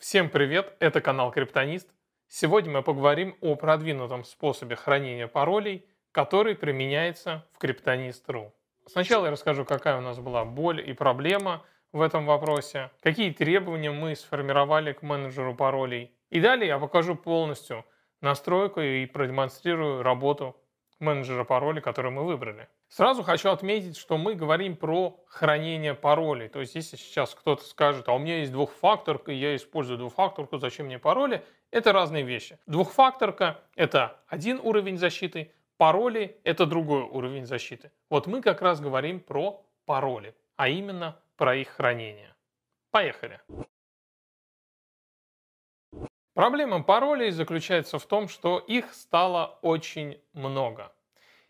Всем привет, это канал Криптонист. Сегодня мы поговорим о продвинутом способе хранения паролей, который применяется в Криптонист.ру. Сначала я расскажу, какая у нас была боль и проблема в этом вопросе, какие требования мы сформировали к менеджеру паролей. И далее я покажу полностью настройку и продемонстрирую работу менеджера паролей, который мы выбрали. Сразу хочу отметить, что мы говорим про хранение паролей. То есть, если сейчас кто-то скажет, а у меня есть двухфакторка, я использую двухфакторку, зачем мне пароли? Это разные вещи. Двухфакторка — это один уровень защиты, пароли — это другой уровень защиты. Вот мы как раз говорим про пароли, а именно про их хранение. Поехали. Проблема паролей заключается в том, что их стало очень много.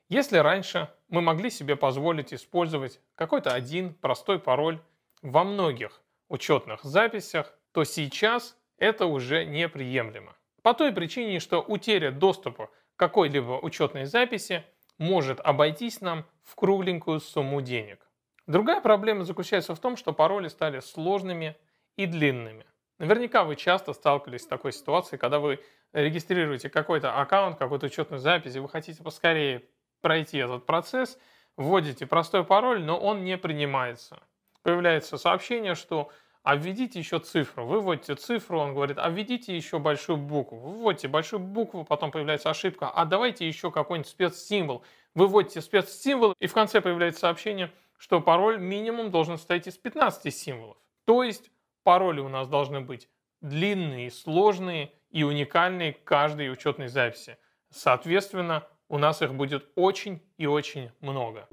Если раньше мы могли себе позволить использовать какой-то один простой пароль во многих учетных записях, то сейчас это уже неприемлемо. По той причине, что утеря доступа к какой-либо учетной записи может обойтись нам в кругленькую сумму денег. Другая проблема заключается в том, что пароли стали сложными и длинными. Наверняка вы часто сталкивались с такой ситуацией, когда вы регистрируете какой-то аккаунт, какую-то учетную запись, и вы хотите поскорее пройти этот процесс, вводите простой пароль, но он не принимается. Появляется сообщение, что обведите еще цифру. Вы вводите цифру, он говорит, обведите еще большую букву. Вы вводите большую букву, потом появляется ошибка, а давайте еще какой-нибудь спецсимвол. Вы вводите спецсимвол, и в конце появляется сообщение, что пароль минимум должен состоять из 15 символов. То есть пароли у нас должны быть длинные, сложные и уникальные каждой учетной записи. Соответственно, у нас их будет очень и очень много.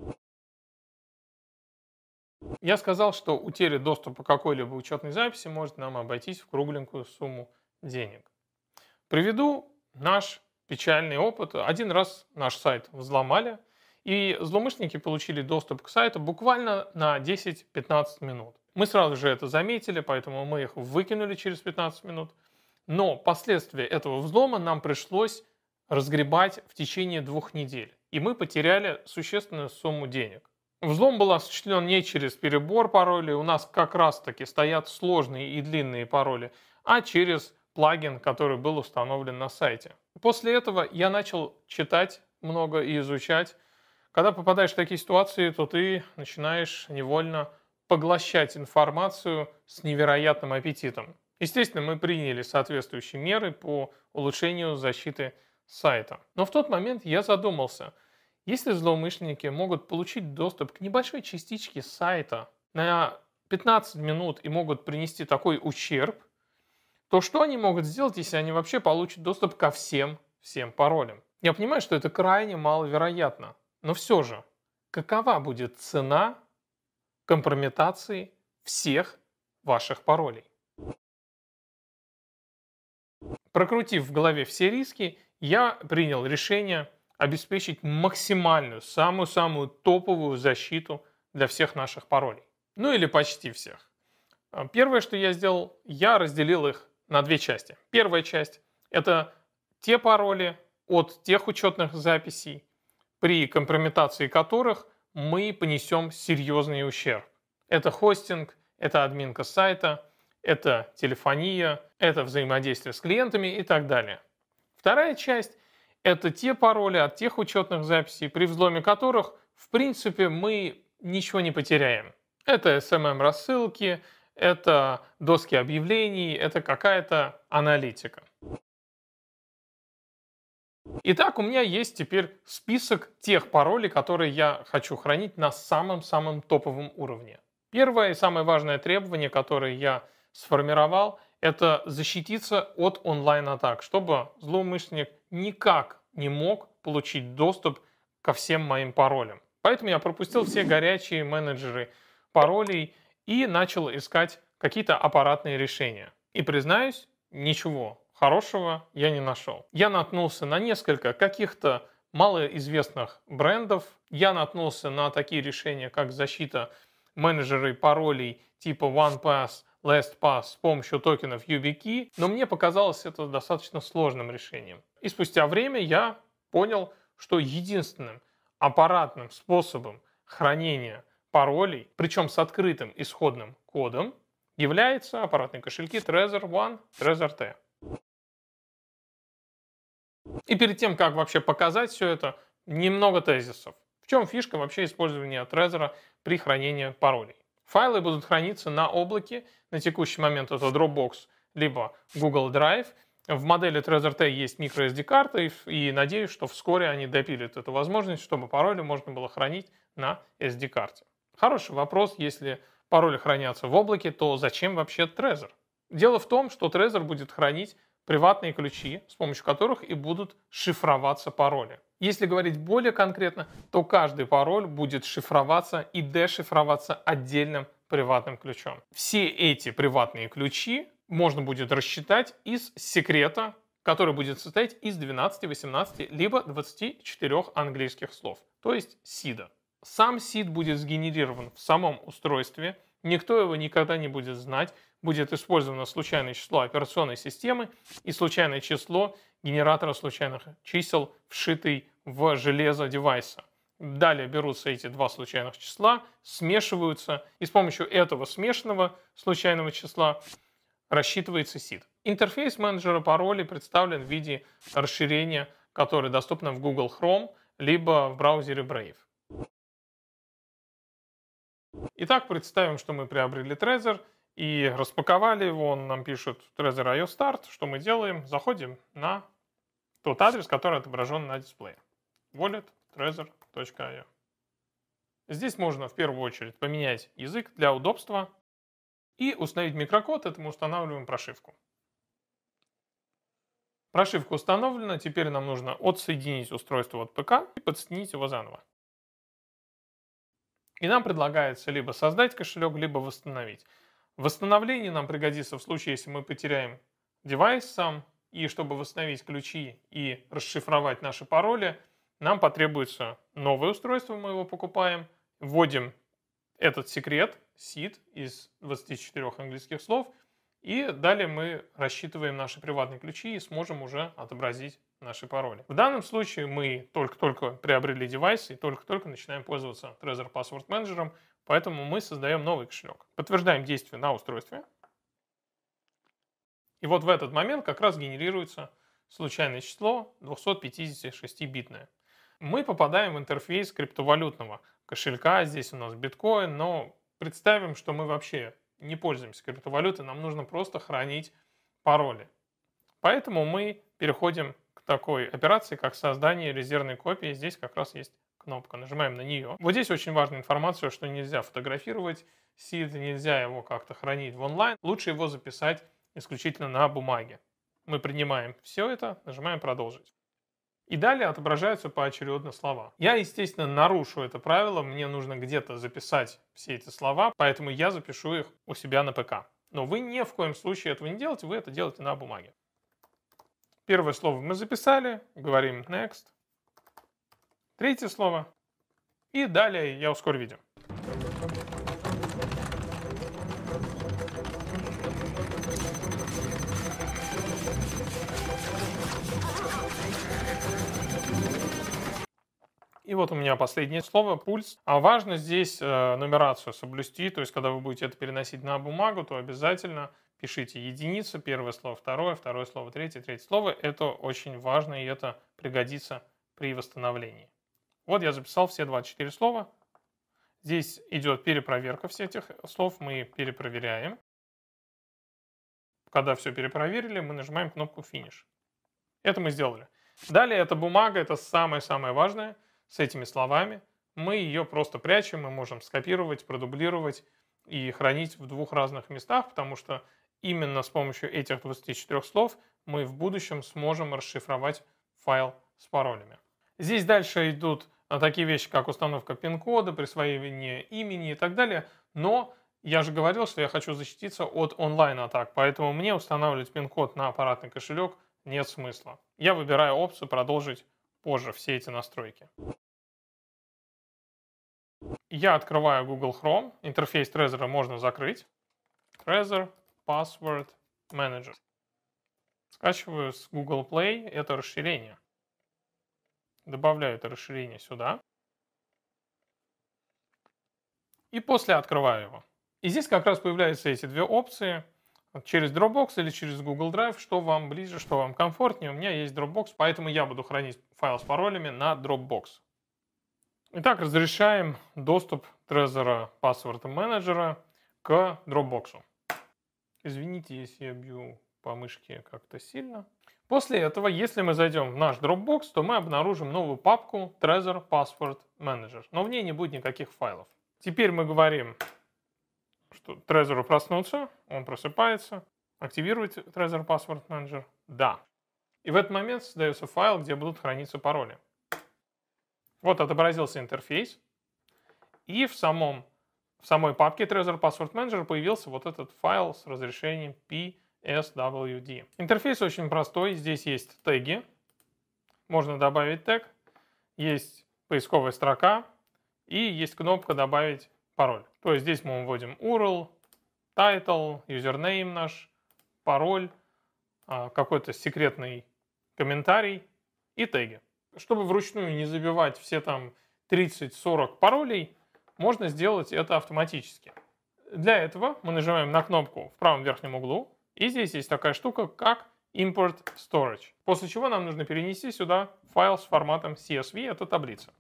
Я сказал, что утеря доступа какой-либо учетной записи может нам обойтись в кругленькую сумму денег. Приведу наш печальный опыт. Один раз наш сайт взломали, и злоумышленники получили доступ к сайту буквально на 10-15 минут. Мы сразу же это заметили, поэтому мы их выкинули через 15 минут. Но последствия этого взлома нам пришлось разгребать в течение двух недель. И мы потеряли существенную сумму денег. Взлом был осуществлен не через перебор паролей, у нас как раз таки стоят сложные и длинные пароли, а через плагин, который был установлен на сайте. После этого я начал читать много и изучать. Когда попадаешь в такие ситуации, то ты начинаешь невольно поглощать информацию с невероятным аппетитом. Естественно, мы приняли соответствующие меры по улучшению защиты сайта. Но в тот момент я задумался, если злоумышленники могут получить доступ к небольшой частичке сайта на 15 минут и могут принести такой ущерб, то что они могут сделать, если они вообще получат доступ ко всем, всем паролям? Я понимаю, что это крайне маловероятно, но все же, какова будет цена компрометации всех ваших паролей? Прокрутив в голове все риски, я принял решение обеспечить максимальную, самую-самую топовую защиту для всех наших паролей. Ну или почти всех. А, первое, что я сделал, я разделил их на две части. Первая часть – это те пароли от тех учетных записей, при компрометации которых мы понесем серьезный ущерб. Это хостинг, это админка сайта, это телефония, это взаимодействие с клиентами и так далее. Вторая часть – это те пароли от тех учетных записей, при взломе которых, в принципе, мы ничего не потеряем. Это SMM-рассылки, это доски объявлений, это какая-то аналитика. Итак, у меня есть теперь список тех паролей, которые я хочу хранить на самом-самом топовом уровне. Первое и самое важное требование, которое я сформировал, это защититься от онлайн-атак, чтобы злоумышленник никак не мог получить доступ ко всем моим паролям. Поэтому я пропустил все горячие менеджеры паролей и начал искать какие-то аппаратные решения. И признаюсь, ничего хорошего я не нашел. Я наткнулся на несколько каких-то малоизвестных брендов. Я наткнулся на такие решения, как защита менеджеры паролей типа OnePass, LastPass с помощью токенов YubiKey, но мне показалось это достаточно сложным решением. И спустя время я понял, что единственным аппаратным способом хранения паролей, причем с открытым исходным кодом, является аппаратные кошельки Trezor One, Trezor T. И перед тем, как вообще показать все это, немного тезисов. В чем фишка вообще использования Trezor при хранении паролей? Файлы будут храниться на облаке на текущий момент это Dropbox, либо Google Drive. В модели Trezor T есть microsd карты и надеюсь, что вскоре они допилят эту возможность, чтобы пароли можно было хранить на SD-карте. Хороший вопрос, если пароли хранятся в облаке, то зачем вообще Trezor? Дело в том, что Trezor будет хранить приватные ключи, с помощью которых и будут шифроваться пароли. Если говорить более конкретно, то каждый пароль будет шифроваться и дешифроваться отдельным приватным ключом. Все эти приватные ключи можно будет рассчитать из секрета, который будет состоять из 12, 18, либо 24 английских слов, то есть сида. Сам сид будет сгенерирован в самом устройстве, никто его никогда не будет знать, будет использовано случайное число операционной системы и случайное число генератора случайных чисел, вшитый в железо девайса. Далее берутся эти два случайных числа, смешиваются, и с помощью этого смешанного случайного числа рассчитывается сид. Интерфейс менеджера паролей представлен в виде расширения, которое доступно в Google Chrome, либо в браузере Brave. Итак, представим, что мы приобрели Trezor и распаковали его. Он нам пишет Trezor IO Start. Что мы делаем? Заходим на тот адрес, который отображен на дисплее. Wallet Trezor .io. Здесь можно в первую очередь поменять язык для удобства и установить микрокод, это мы устанавливаем прошивку. Прошивка установлена, теперь нам нужно отсоединить устройство от ПК и подсоединить его заново. И нам предлагается либо создать кошелек, либо восстановить. Восстановление нам пригодится в случае, если мы потеряем девайс сам, и чтобы восстановить ключи и расшифровать наши пароли – нам потребуется новое устройство, мы его покупаем, вводим этот секрет, seed из 24 английских слов, и далее мы рассчитываем наши приватные ключи и сможем уже отобразить наши пароли. В данном случае мы только-только приобрели девайс и только-только начинаем пользоваться Trezor Password Manager, поэтому мы создаем новый кошелек. Подтверждаем действие на устройстве. И вот в этот момент как раз генерируется случайное число 256-битное мы попадаем в интерфейс криптовалютного кошелька. Здесь у нас биткоин, но представим, что мы вообще не пользуемся криптовалютой, нам нужно просто хранить пароли. Поэтому мы переходим к такой операции, как создание резервной копии. Здесь как раз есть кнопка, нажимаем на нее. Вот здесь очень важная информация, что нельзя фотографировать сид, нельзя его как-то хранить в онлайн. Лучше его записать исключительно на бумаге. Мы принимаем все это, нажимаем «Продолжить». И далее отображаются поочередно слова. Я, естественно, нарушу это правило, мне нужно где-то записать все эти слова, поэтому я запишу их у себя на ПК. Но вы ни в коем случае этого не делаете, вы это делаете на бумаге. Первое слово мы записали, говорим next. Третье слово. И далее я ускорю видео. И вот у меня последнее слово – пульс. А важно здесь э, нумерацию соблюсти, то есть когда вы будете это переносить на бумагу, то обязательно пишите единицу, первое слово, второе, второе слово, третье, третье слово. Это очень важно, и это пригодится при восстановлении. Вот я записал все 24 слова. Здесь идет перепроверка всех этих слов, мы перепроверяем. Когда все перепроверили, мы нажимаем кнопку «Финиш». Это мы сделали. Далее, это бумага, это самое-самое важное – с этими словами. Мы ее просто прячем, мы можем скопировать, продублировать и хранить в двух разных местах, потому что именно с помощью этих 24 слов мы в будущем сможем расшифровать файл с паролями. Здесь дальше идут а, такие вещи, как установка пин-кода, присвоение имени и так далее, но я же говорил, что я хочу защититься от онлайн-атак, поэтому мне устанавливать пин-код на аппаратный кошелек нет смысла. Я выбираю опцию «Продолжить позже все эти настройки. Я открываю Google Chrome. Интерфейс Trezor можно закрыть. Trezor Password Manager. Скачиваю с Google Play это расширение. Добавляю это расширение сюда. И после открываю его. И здесь как раз появляются эти две опции через Dropbox или через Google Drive, что вам ближе, что вам комфортнее. У меня есть Dropbox, поэтому я буду хранить файл с паролями на Dropbox. Итак, разрешаем доступ Trezor Password Manager к Dropbox. Извините, если я бью по мышке как-то сильно. После этого, если мы зайдем в наш Dropbox, то мы обнаружим новую папку Trezor Password Manager, но в ней не будет никаких файлов. Теперь мы говорим что Trezor проснулся, он просыпается, активирует Trezor Password Manager. Да. И в этот момент создается файл, где будут храниться пароли. Вот отобразился интерфейс. И в, самом, в самой папке Trezor Password Manager появился вот этот файл с разрешением PSWD. Интерфейс очень простой. Здесь есть теги. Можно добавить тег. Есть поисковая строка. И есть кнопка «Добавить пароль». То есть здесь мы вводим URL, title, username наш, пароль, а, какой-то секретный комментарий и теги. Чтобы вручную не забивать все там 30-40 паролей, можно сделать это автоматически. Для этого мы нажимаем на кнопку в правом верхнем углу, и здесь есть такая штука, как import storage. После чего нам нужно перенести сюда файл с форматом CSV, это таблица.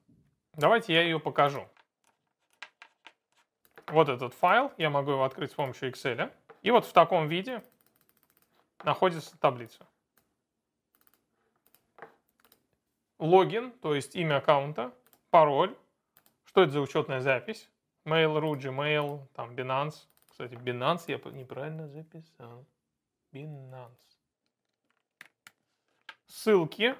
Давайте я ее покажу вот этот файл, я могу его открыть с помощью Excel. И вот в таком виде находится таблица. Логин, то есть имя аккаунта, пароль, что это за учетная запись, Mail.ru, Gmail, там Binance. Кстати, Binance я неправильно записал. Binance. Ссылки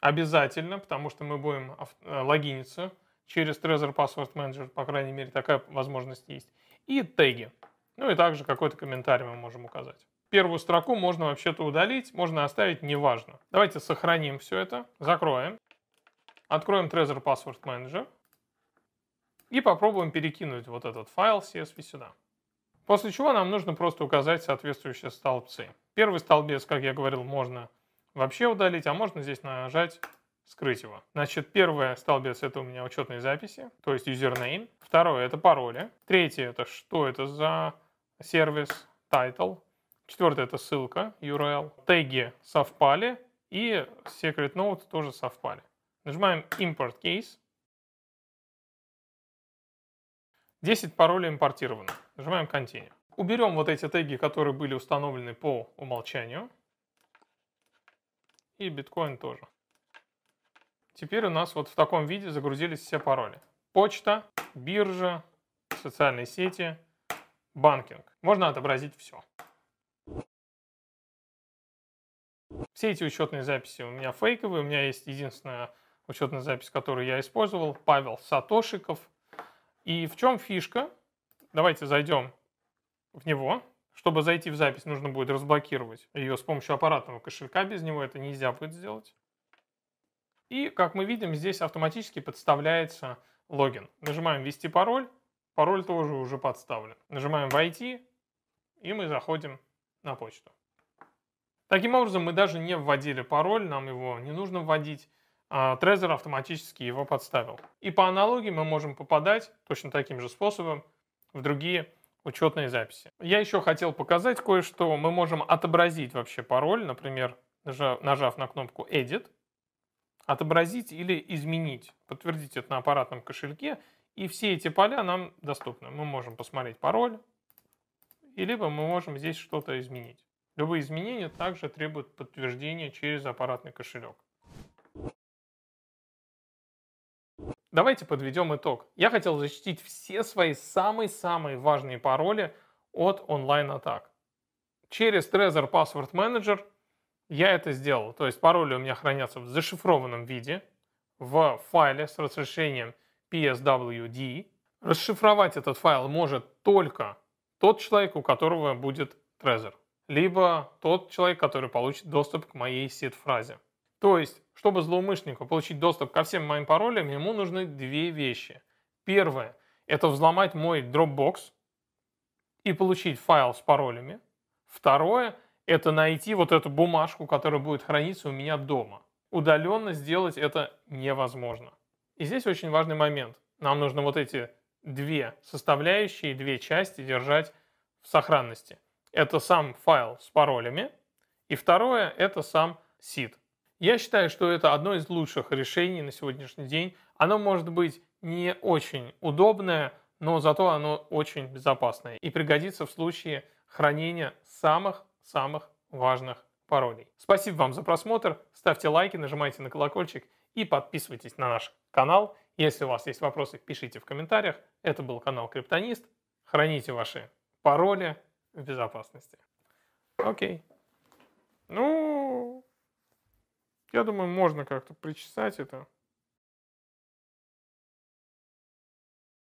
обязательно, потому что мы будем э, логиниться через Trezor Password Manager, по крайней мере, такая возможность есть. И теги. Ну и также какой-то комментарий мы можем указать. Первую строку можно вообще-то удалить, можно оставить, неважно. Давайте сохраним все это, закроем. Откроем Trezor Password Manager. И попробуем перекинуть вот этот файл CSV сюда. После чего нам нужно просто указать соответствующие столбцы. Первый столбец, как я говорил, можно вообще удалить, а можно здесь нажать скрыть его. Значит, первое столбец — это у меня учетные записи, то есть username. Второе — это пароли. Третье — это что это за сервис, title. Четвертое — это ссылка, URL. Теги совпали, и secret note тоже совпали. Нажимаем import case. 10 паролей импортировано. Нажимаем continue. Уберем вот эти теги, которые были установлены по умолчанию. И биткоин тоже. Теперь у нас вот в таком виде загрузились все пароли. Почта, биржа, социальные сети, банкинг. Можно отобразить все. Все эти учетные записи у меня фейковые. У меня есть единственная учетная запись, которую я использовал, Павел Сатошиков. И в чем фишка? Давайте зайдем в него. Чтобы зайти в запись, нужно будет разблокировать ее с помощью аппаратного кошелька. Без него это нельзя будет сделать. И, как мы видим, здесь автоматически подставляется логин. Нажимаем «Ввести пароль», пароль тоже уже подставлен. Нажимаем «Войти», и мы заходим на почту. Таким образом, мы даже не вводили пароль, нам его не нужно вводить. А автоматически его подставил. И по аналогии мы можем попадать точно таким же способом в другие учетные записи. Я еще хотел показать кое-что. Мы можем отобразить вообще пароль, например, нажав на кнопку «Edit», отобразить или изменить, подтвердить это на аппаратном кошельке, и все эти поля нам доступны. Мы можем посмотреть пароль, и либо мы можем здесь что-то изменить. Любые изменения также требуют подтверждения через аппаратный кошелек. Давайте подведем итог. Я хотел защитить все свои самые-самые важные пароли от онлайн-атак. Через Trezor Password Manager я это сделал. То есть пароли у меня хранятся в зашифрованном виде, в файле с разрешением PSWD. Расшифровать этот файл может только тот человек, у которого будет Trezor, либо тот человек, который получит доступ к моей сид-фразе. То есть, чтобы злоумышленнику получить доступ ко всем моим паролям, ему нужны две вещи. Первое – это взломать мой Dropbox и получить файл с паролями. Второе – это найти вот эту бумажку, которая будет храниться у меня дома. Удаленно сделать это невозможно. И здесь очень важный момент. Нам нужно вот эти две составляющие, две части держать в сохранности. Это сам файл с паролями, и второе – это сам сид. Я считаю, что это одно из лучших решений на сегодняшний день. Оно может быть не очень удобное, но зато оно очень безопасное и пригодится в случае хранения самых самых важных паролей. Спасибо вам за просмотр, ставьте лайки, нажимайте на колокольчик и подписывайтесь на наш канал. Если у вас есть вопросы, пишите в комментариях. Это был канал Криптонист. Храните ваши пароли в безопасности. Окей. Ну, я думаю, можно как-то причесать это.